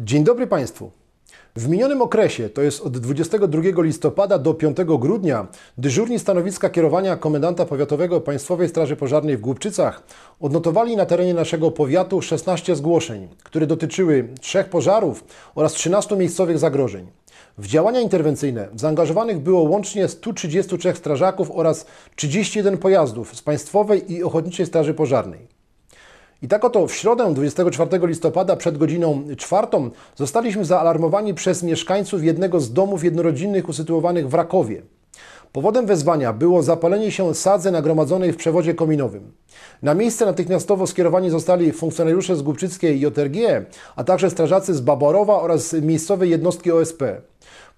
Dzień dobry Państwu. W minionym okresie, to jest od 22 listopada do 5 grudnia, dyżurni stanowiska kierowania komendanta powiatowego Państwowej Straży Pożarnej w Głubczycach odnotowali na terenie naszego powiatu 16 zgłoszeń, które dotyczyły trzech pożarów oraz 13 miejscowych zagrożeń. W działania interwencyjne zaangażowanych było łącznie 133 strażaków oraz 31 pojazdów z Państwowej i Ochotniczej Straży Pożarnej. I tak oto w środę 24 listopada przed godziną czwartą zostaliśmy zaalarmowani przez mieszkańców jednego z domów jednorodzinnych usytuowanych w Rakowie. Powodem wezwania było zapalenie się sadzy nagromadzonej w przewodzie kominowym. Na miejsce natychmiastowo skierowani zostali funkcjonariusze z Głubczyckiej JRG, a także strażacy z Baborowa oraz miejscowej jednostki OSP.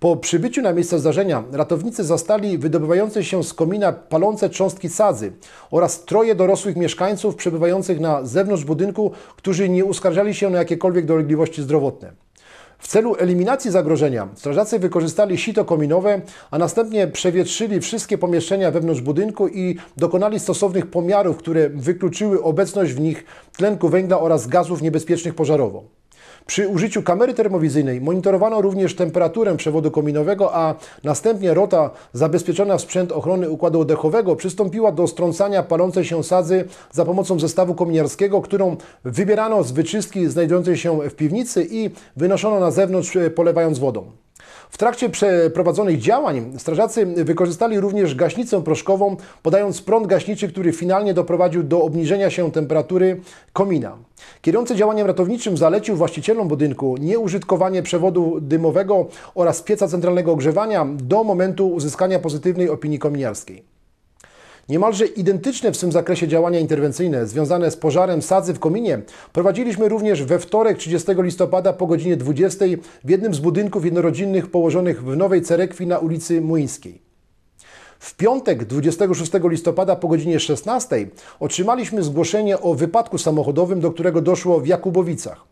Po przybyciu na miejsce zdarzenia ratownicy zastali wydobywające się z komina palące cząstki sadzy oraz troje dorosłych mieszkańców przebywających na zewnątrz budynku, którzy nie uskarżali się na jakiekolwiek dolegliwości zdrowotne. W celu eliminacji zagrożenia strażacy wykorzystali sito kominowe, a następnie przewietrzyli wszystkie pomieszczenia wewnątrz budynku i dokonali stosownych pomiarów, które wykluczyły obecność w nich tlenku węgla oraz gazów niebezpiecznych pożarowo. Przy użyciu kamery termowizyjnej monitorowano również temperaturę przewodu kominowego, a następnie rota zabezpieczona w sprzęt ochrony układu oddechowego przystąpiła do strącania palącej się sadzy za pomocą zestawu kominiarskiego, którą wybierano z wyczystki znajdującej się w piwnicy i wynoszono na zewnątrz e, polewając wodą. W trakcie przeprowadzonych działań strażacy wykorzystali również gaśnicę proszkową, podając prąd gaśniczy, który finalnie doprowadził do obniżenia się temperatury komina. Kierujący działaniem ratowniczym zalecił właścicielom budynku nieużytkowanie przewodu dymowego oraz pieca centralnego ogrzewania do momentu uzyskania pozytywnej opinii kominiarskiej. Niemalże identyczne w tym zakresie działania interwencyjne związane z pożarem sadzy w kominie prowadziliśmy również we wtorek 30 listopada po godzinie 20 w jednym z budynków jednorodzinnych położonych w Nowej Cerekwi na ulicy Muńskiej. W piątek 26 listopada po godzinie 16 otrzymaliśmy zgłoszenie o wypadku samochodowym, do którego doszło w Jakubowicach.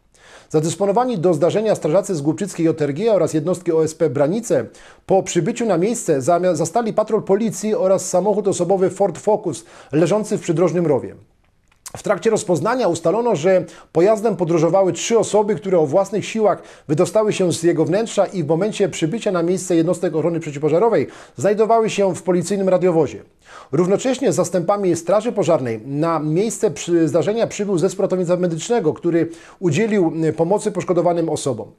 Zadysponowani do zdarzenia strażacy z Głupczyckiej Otergia oraz jednostki OSP Branice po przybyciu na miejsce zastali patrol policji oraz samochód osobowy Ford Focus leżący w przydrożnym rowie. W trakcie rozpoznania ustalono, że pojazdem podróżowały trzy osoby, które o własnych siłach wydostały się z jego wnętrza i w momencie przybycia na miejsce jednostek ochrony przeciwpożarowej znajdowały się w policyjnym radiowozie. Równocześnie z zastępami Straży Pożarnej na miejsce zdarzenia przybył zespół ratownictwa medycznego, który udzielił y, pomocy poszkodowanym osobom.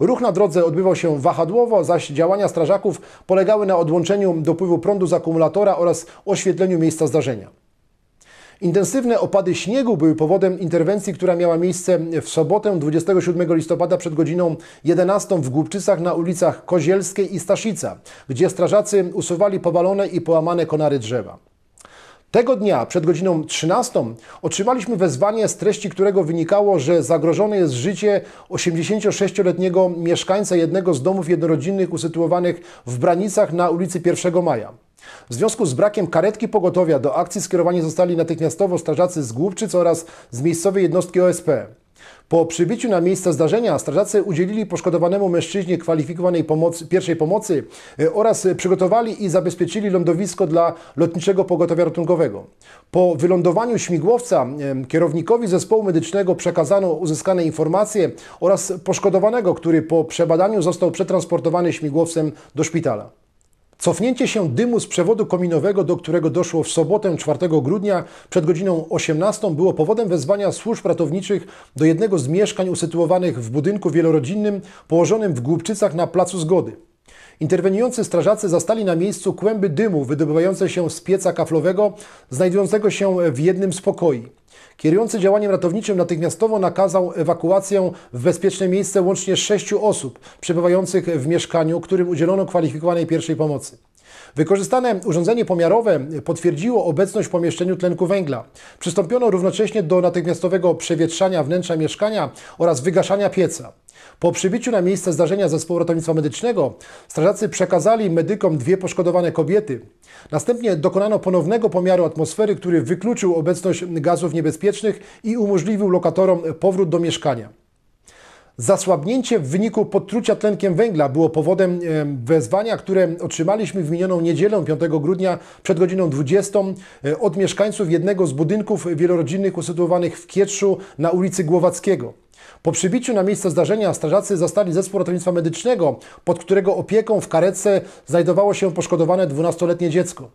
Ruch na drodze odbywał się wahadłowo, zaś działania strażaków polegały na odłączeniu dopływu prądu z akumulatora oraz oświetleniu miejsca zdarzenia. Intensywne opady śniegu były powodem interwencji, która miała miejsce w sobotę 27 listopada przed godziną 11 w Głubczycach na ulicach Kozielskiej i Staszica, gdzie strażacy usuwali powalone i połamane konary drzewa. Tego dnia przed godziną 13 otrzymaliśmy wezwanie, z treści którego wynikało, że zagrożone jest życie 86-letniego mieszkańca jednego z domów jednorodzinnych usytuowanych w Branicach na ulicy 1 Maja. W związku z brakiem karetki pogotowia do akcji skierowani zostali natychmiastowo strażacy z Głupczyc oraz z miejscowej jednostki OSP. Po przybiciu na miejsce zdarzenia strażacy udzielili poszkodowanemu mężczyźnie kwalifikowanej pomocy, pierwszej pomocy e, oraz przygotowali i zabezpieczyli lądowisko dla lotniczego pogotowia ratunkowego. Po wylądowaniu śmigłowca kierownikowi zespołu medycznego przekazano uzyskane informacje oraz poszkodowanego, który po przebadaniu został przetransportowany śmigłowcem do szpitala. Cofnięcie się dymu z przewodu kominowego, do którego doszło w sobotę 4 grudnia przed godziną 18 było powodem wezwania służb ratowniczych do jednego z mieszkań usytuowanych w budynku wielorodzinnym położonym w Głubczycach na Placu Zgody. Interweniujący strażacy zastali na miejscu kłęby dymu wydobywające się z pieca kaflowego, znajdującego się w jednym z pokoi. Kierujący działaniem ratowniczym natychmiastowo nakazał ewakuację w bezpieczne miejsce łącznie sześciu osób przebywających w mieszkaniu, którym udzielono kwalifikowanej pierwszej pomocy. Wykorzystane urządzenie pomiarowe potwierdziło obecność w pomieszczeniu tlenku węgla. Przystąpiono równocześnie do natychmiastowego przewietrzania wnętrza mieszkania oraz wygaszania pieca. Po przybyciu na miejsce zdarzenia zespołu ratownictwa medycznego strażacy przekazali medykom dwie poszkodowane kobiety. Następnie dokonano ponownego pomiaru atmosfery, który wykluczył obecność gazów niebezpiecznych i umożliwił lokatorom powrót do mieszkania. Zasłabnięcie w wyniku podtrucia tlenkiem węgla było powodem wezwania, które otrzymaliśmy w minioną niedzielę 5 grudnia przed godziną 20 e, od mieszkańców jednego z budynków wielorodzinnych usytuowanych w Kietrzu na ulicy Głowackiego. Po przybiciu na miejsce zdarzenia strażacy zastali zespół ratownictwa medycznego, pod którego opieką w karetce znajdowało się poszkodowane 12-letnie dziecko.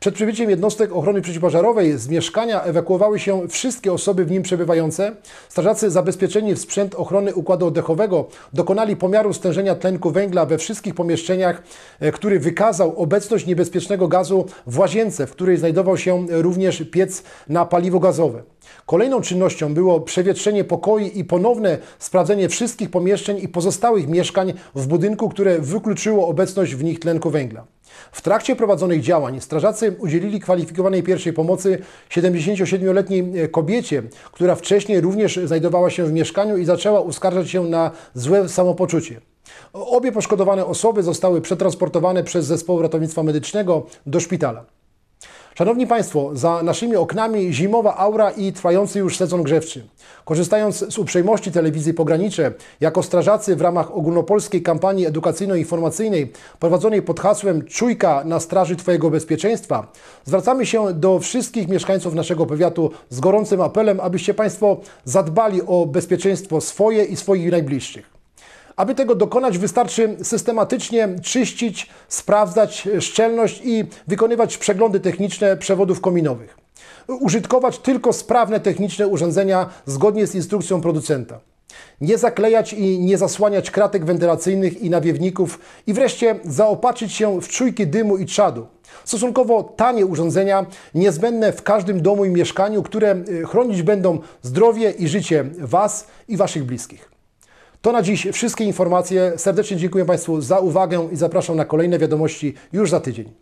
Przed przybiciem jednostek ochrony przeciwpożarowej z mieszkania ewakuowały się wszystkie osoby w nim przebywające. Strażacy zabezpieczeni w sprzęt ochrony układu oddechowego dokonali pomiaru stężenia tlenku węgla we wszystkich pomieszczeniach, e, który wykazał obecność niebezpiecznego gazu w łazience, w której znajdował się również piec na paliwo gazowe. Kolejną czynnością było przewietrzenie pokoi i ponowne sprawdzenie wszystkich pomieszczeń i pozostałych mieszkań w budynku, które wykluczyło obecność w nich tlenku węgla. W trakcie prowadzonych działań strażacy udzielili kwalifikowanej pierwszej pomocy 77-letniej e, kobiecie, która wcześniej również znajdowała się w mieszkaniu i zaczęła uskarżać się na złe samopoczucie. Obie poszkodowane osoby zostały przetransportowane przez zespół ratownictwa medycznego do szpitala. Szanowni Państwo, za naszymi oknami zimowa aura i trwający już sezon grzewczy. Korzystając z uprzejmości telewizji Pogranicze, jako strażacy w ramach ogólnopolskiej kampanii edukacyjno-informacyjnej prowadzonej pod hasłem Czujka na straży Twojego bezpieczeństwa, zwracamy się do wszystkich mieszkańców naszego powiatu z gorącym apelem, abyście Państwo zadbali o bezpieczeństwo swoje i swoich najbliższych. Aby tego dokonać, wystarczy systematycznie czyścić, sprawdzać szczelność i wykonywać przeglądy techniczne przewodów kominowych. Użytkować tylko sprawne techniczne urządzenia zgodnie z instrukcją producenta. Nie zaklejać i nie zasłaniać kratek wentylacyjnych i nawiewników i wreszcie zaopatrzyć się w czujki dymu i czadu. Stosunkowo tanie urządzenia, niezbędne w każdym domu i mieszkaniu, które y, chronić będą zdrowie i życie Was i Waszych bliskich. To na dziś wszystkie informacje. Serdecznie dziękuję Państwu za uwagę i zapraszam na kolejne wiadomości już za tydzień.